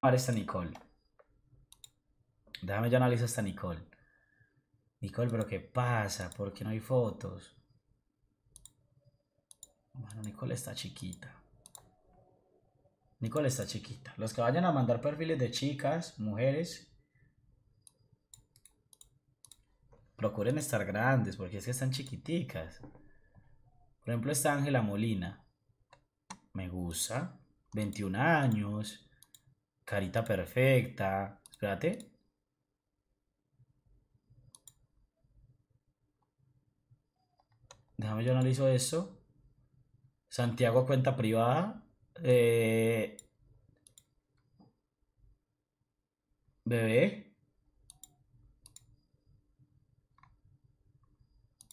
a esta Nicole. Déjame yo analizar esta Nicole. Nicole, pero ¿qué pasa? ¿Por qué no hay fotos? Bueno, Nicole está chiquita. Nicole está chiquita. Los que vayan a mandar perfiles de chicas, mujeres, procuren estar grandes porque es que están chiquiticas. Por ejemplo, está Ángela Molina. Me gusta. 21 años. Carita perfecta. Espérate. Déjame yo analizo eso. Santiago cuenta privada. Eh, bebé.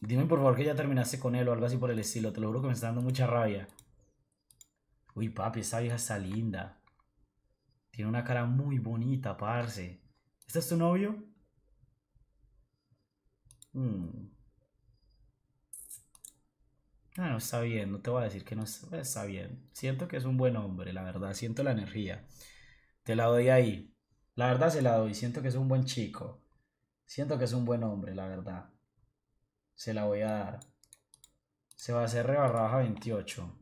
Dime por favor que ya terminaste con él o algo así por el estilo. Te lo juro que me está dando mucha rabia. Uy, papi, esa vieja está linda. Tiene una cara muy bonita, parce. ¿Este es tu novio? Mm. Ah, no está bien, no te voy a decir que no pues, está, bien. Siento que es un buen hombre, la verdad, siento la energía. Te la doy ahí. La verdad se la doy, siento que es un buen chico. Siento que es un buen hombre, la verdad. Se la voy a dar. Se va a hacer rebarra baja 28.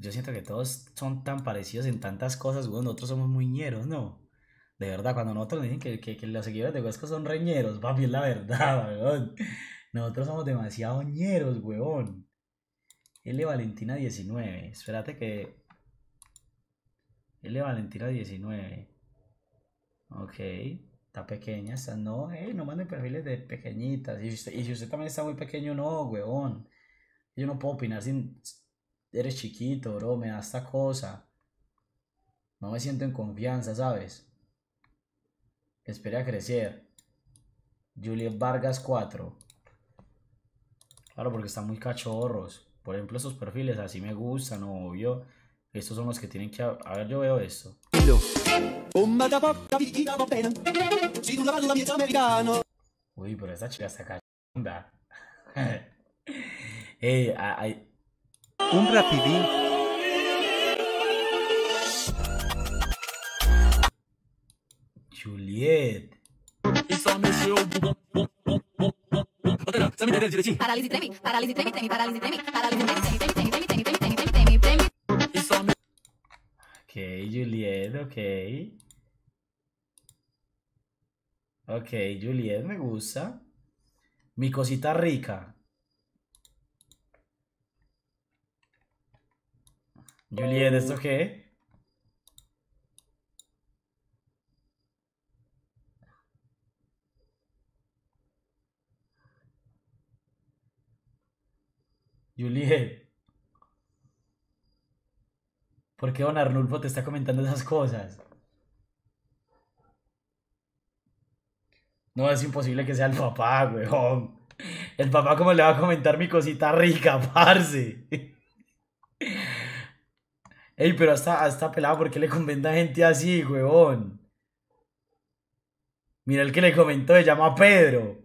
yo siento que todos son tan parecidos en tantas cosas, weón. Nosotros somos muy ñeros, ¿no? De verdad, cuando nosotros dicen que, que, que los seguidores de Huesco son reñeros, papi, es la verdad, weón. Nosotros somos demasiado ñeros, weón. L Valentina 19. Espérate que. L Valentina 19. Ok. Está pequeña, está. No, hey, eh, no manden perfiles de pequeñitas. Y, y si usted también está muy pequeño, no, weón. Yo no puedo opinar sin, eres chiquito, bro, me da esta cosa. No me siento en confianza, ¿sabes? Esperé a crecer. Juliet Vargas 4. Claro, porque están muy cachorros. Por ejemplo, esos perfiles así me gustan, obvio. Estos son los que tienen que... A ver, yo veo esto. Uy, pero esta chica está cachonda. hey, eh, hay, un rapidín. Juliet. Ok, Juliet, ok. Ok, Juliet, me gusta. Mi cosita rica. Juliet, ¿esto qué? Juliet. ¿Por qué don Arnulfo te está comentando esas cosas? No, es imposible que sea el papá, weón. El papá, ¿cómo le va a comentar mi cosita rica, parce? Ey, pero hasta, hasta pelado, ¿por qué le comenta gente así, huevón? Mira el que le comentó, se llama Pedro.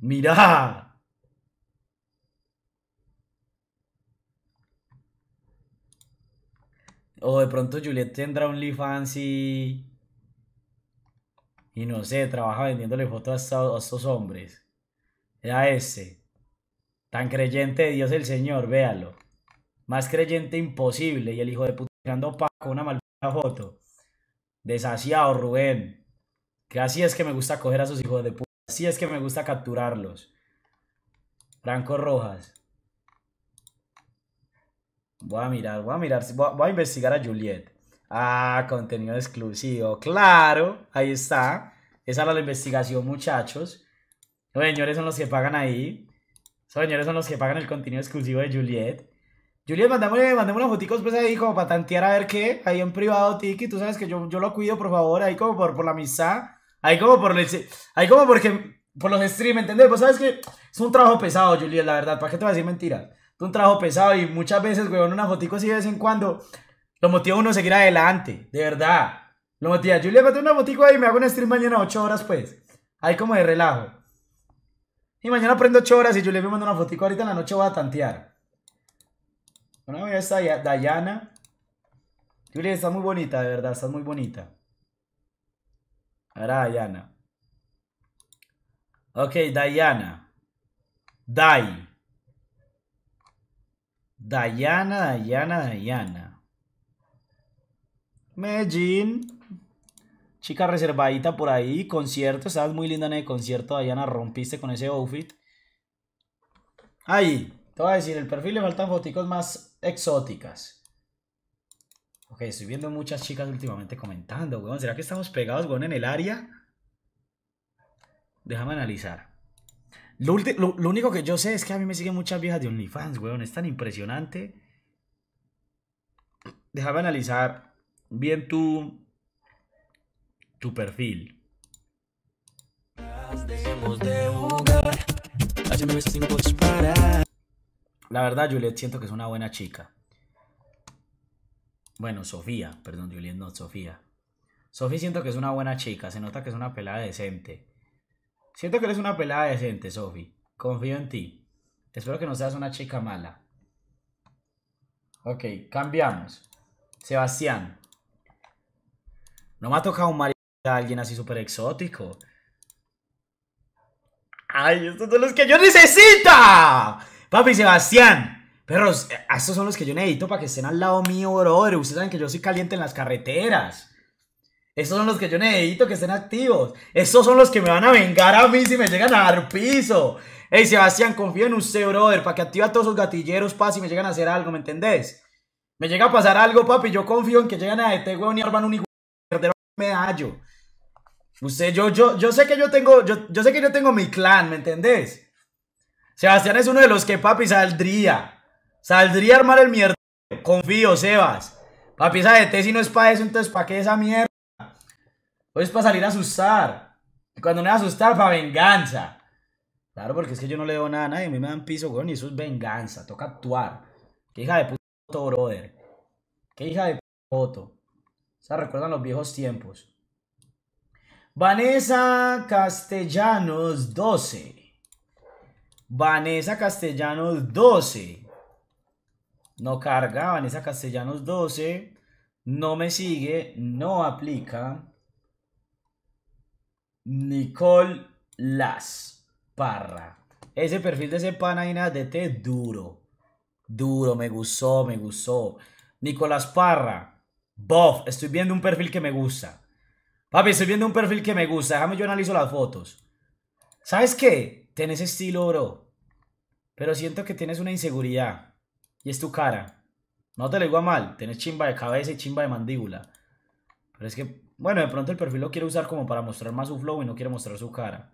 Mira. O de pronto Juliet tendrá un Lee Fancy. Y no sé, trabaja vendiéndole fotos a, estos hombres. Era ese. Tan creyente de Dios el Señor, véalo. Más creyente imposible. Y el hijo de puta mirando Paco una maldita foto. Desasiado, Rubén. Que así es que me gusta coger a sus hijos de puta. Así es que me gusta capturarlos. Franco Rojas. Voy a mirar, voy a mirar, voy a, investigar a Juliet. Ah, contenido exclusivo. Claro, ahí está. Esa era la investigación, muchachos. Los señores son los que pagan ahí. Los señores son los que pagan el contenido exclusivo de Juliet. Julián, mandémosle, unos fotos, pues ahí como para tantear a ver qué, ahí en privado, Tiki, tú sabes que yo, yo lo cuido, por favor, ahí como por, la amistad, ahí como por el, ahí como porque, por los streams, ¿entendés? Pues sabes que es un trabajo pesado, Julián, la verdad, ¿para qué te voy a decir mentiras? Es un trabajo pesado y muchas veces, weón, una fotico así de vez en cuando, lo motiva a uno a seguir adelante, de verdad. Lo motiva, Julián, mandame una fotico ahí, me hago un stream mañana 8 horas pues, ahí como de relajo. Y mañana prendo 8 horas y Julián me manda una fotico ahorita en la noche voy a tantear. Bueno, ya está Dayana. Miren, está muy bonita, de verdad, está muy bonita. Ahora Diana. Ok, Diana. Dai. Diana, Diana, Diana. Medellín. Chica reservadita por ahí. Concierto. Estabas muy linda en el concierto, Dayana. Rompiste con ese outfit. Ahí. Te voy a decir, el perfil le faltan fotos más exóticas. Ok, estoy viendo muchas chicas últimamente comentando, weón. ¿Será que estamos pegados, weón, en el área? Déjame analizar. Lo, único que yo sé es que a mí me siguen muchas viejas de OnlyFans, weón. Es tan impresionante. Déjame analizar bien tu, tu perfil. Dejemos la verdad, Juliet siento que es una buena chica. Bueno, Sofía, perdón, Juliet, no, Sofía. Sofía siento que es una buena chica, se nota que es una pelada decente. Siento que eres una pelada decente, Sofía. Confío en ti. Espero que no seas una chica mala. Ok, cambiamos. Sebastián. No me ha tocado un marido a alguien así súper exótico. ¡Ay, estos son los que yo necesito. Papi Sebastián, perros, eh, estos son los que yo necesito para que estén al lado mío, brother. Ustedes saben que yo soy caliente en las carreteras. Estos son los que yo necesito que estén activos. Estos son los que me van a vengar a mí si me llegan a dar piso. Ey, Sebastián, confío en usted, brother, para que activa todos esos gatilleros, pa, si me llegan a hacer algo, ¿me entendés? Me llega a pasar algo, papi, yo confío en que llegan a este huevón y arman un igual de medallo. Usted, yo, yo, yo sé que yo tengo, yo, yo sé que yo tengo mi clan, ¿me entendés? Sebastián es uno de los que, papi, saldría. Saldría a armar el mierda. Confío, Sebas. Papi, esa de si no es para eso, entonces ¿para qué esa mierda? Pues es para salir a asustar. Y cuando no es asustar, para venganza. Claro, porque es que yo no le doy nada a nadie. A mí me dan piso, güey, y eso es venganza. Toca actuar. Qué hija de puto, brother. Qué hija de puto. O sea, recuerdan los viejos tiempos. Vanessa Castellanos, 12. Vanessa Castellanos 12. No carga, Vanessa Castellanos 12. No me sigue, no aplica. Nicole Las Parra. Ese perfil de ese pana de té duro. Duro, me gustó, me gustó. Nicolás Parra. Bof, estoy viendo un perfil que me gusta. Papi, estoy viendo un perfil que me gusta. Déjame yo analizo las fotos. ¿Sabes qué? Tenés estilo, bro. Pero siento que tienes una inseguridad. Y es tu cara. No te le digo mal. Tienes chimba de cabeza y chimba de mandíbula. Pero es que, bueno, de pronto el perfil lo quiere usar como para mostrar más su flow y no quiere mostrar su cara.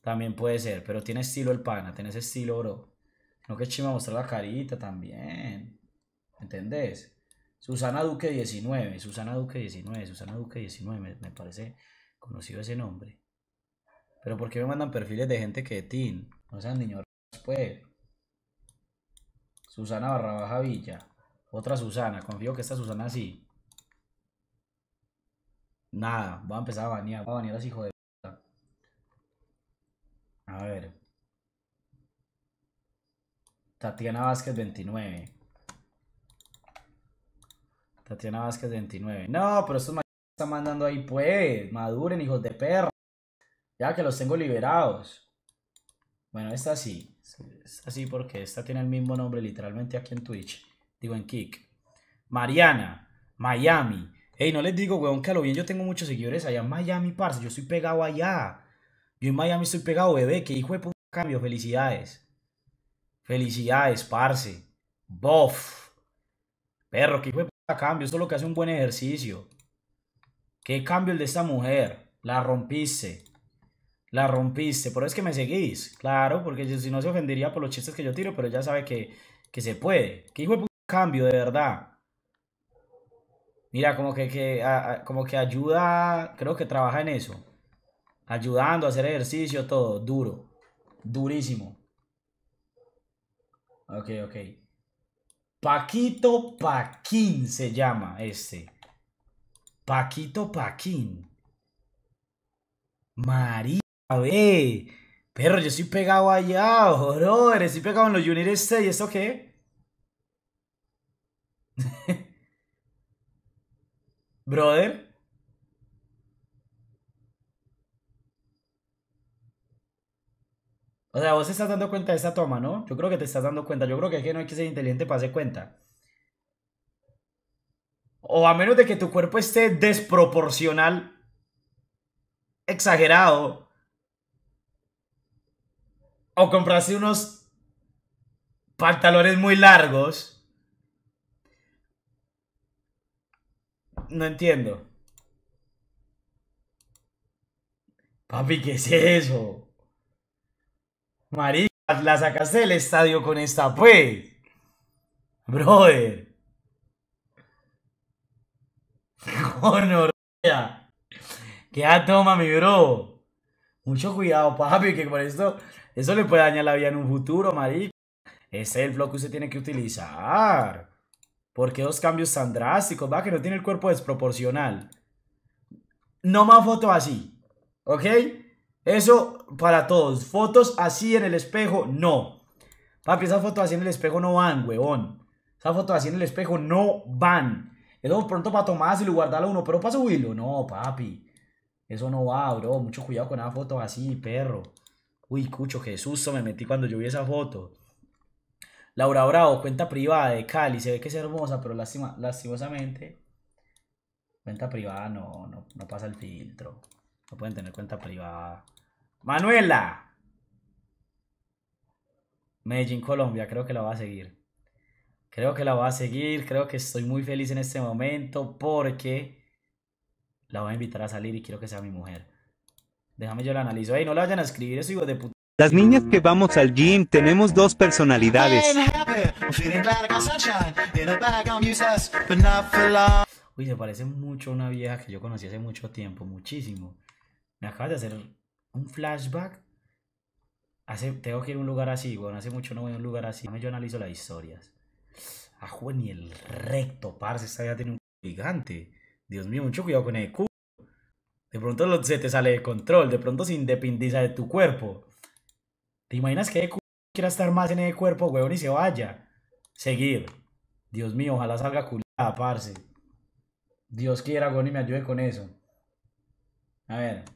También puede ser. Pero tiene estilo el pana. ese estilo, oro No que chimba mostrar la carita también. ¿Entendés? Susana Duque 19, Susana Duque 19, Susana Duque 19, me, me, parece conocido ese nombre. Pero ¿por qué me mandan perfiles de gente que de teen? No sean niños pues. Susana barra baja Villa. Otra Susana. Confío que esta Susana sí. Nada. Voy a empezar a bañar Voy a bañar a ese hijo de puta. A ver. Tatiana Vázquez 29. Tatiana Vázquez 29. No, pero estos están mandando ahí, pues. Maduren, hijos de perra. Ya que los tengo liberados. Bueno, esta sí. Es así porque esta tiene el mismo nombre literalmente aquí en Twitch. Digo en Kick. Mariana, Miami. Ey, no les digo, weón, que lo bien yo tengo muchos seguidores allá en Miami, parce. Yo estoy pegado allá. Yo en Miami estoy pegado, bebé. Que hijo de puta cambio. Felicidades. Felicidades, parce. Bof. Perro, que hijo de puta cambio. Esto es lo que hace un buen ejercicio. Qué cambio el de esta mujer. La rompiste. La rompiste, por eso es que me seguís. Claro, porque si no se ofendería por los chistes que yo tiro, pero ya sabe que, se puede. que hijo de cambio, de verdad. Mira, como que, como que ayuda, creo que trabaja en eso. Ayudando a hacer ejercicio, todo, duro. Durísimo. Ok, ok. Paquito Paquín se llama este. Paquito Paquín. María. A ver, perro, yo estoy pegado allá, bro. Estoy pegado en los United States. ¿Y eso qué? brother. O sea, vos te estás dando cuenta de esa toma, ¿no? Yo creo que te estás dando cuenta. Yo creo que es que no hay que ser inteligente para hacer cuenta. O a menos de que tu cuerpo esté desproporcional, exagerado, o compraste unos pantalones muy largos. No entiendo. Papi, ¿qué es eso? María, la sacaste del estadio con esta, pues. Brother. Que Queda toma, mi bro. Mucho cuidado, papi, que con esto eso le puede dañar la vida en un futuro, marico. Ese es el flow que usted tiene que utilizar. Porque qué dos cambios tan drásticos? Va, que no tiene el cuerpo desproporcional. No más fotos así. ¿Ok? Eso para todos. Fotos así en el espejo, no. Papi, esas fotos así en el espejo no van, huevón. Esas fotos así en el espejo no van. lo pronto para tomarse y guardarlo uno, pero para subirlo. No, papi. Eso no va, bro. Mucho cuidado con las fotos así, perro. Uy, Cucho, Jesús, susto me metí cuando yo vi esa foto. Laura Bravo, cuenta privada de Cali, se ve que es hermosa, pero lastimosamente. Cuenta privada no, no, no pasa el filtro. No pueden tener cuenta privada. Manuela. Medellín, Colombia, creo que la va a seguir. Creo que la va a seguir, creo que estoy muy feliz en este momento porque la voy a invitar a salir y quiero que sea mi mujer. Déjame yo la analizo. Ahí no la vayan a escribir, eso hijo de puta. Las niñas que vamos al gym tenemos dos personalidades. Uy, se parece mucho a una vieja que yo conocí hace mucho tiempo, muchísimo. Me acabas de hacer un flashback. Hace, tengo que ir a un lugar así, bueno, hace mucho no voy a un lugar así. Déjame Yo analizo las historias. A Juan ni el recto, parce, esta ya tiene un gigante. Dios mío, mucho cuidado con el culo. De pronto se te sale de control, de pronto se independiza de tu cuerpo. ¿Te imaginas que quiera estar más en el cuerpo, weón, y se vaya? Seguir. Dios mío, ojalá salga culada, parce. Dios quiera, weón, y me ayude con eso. A ver.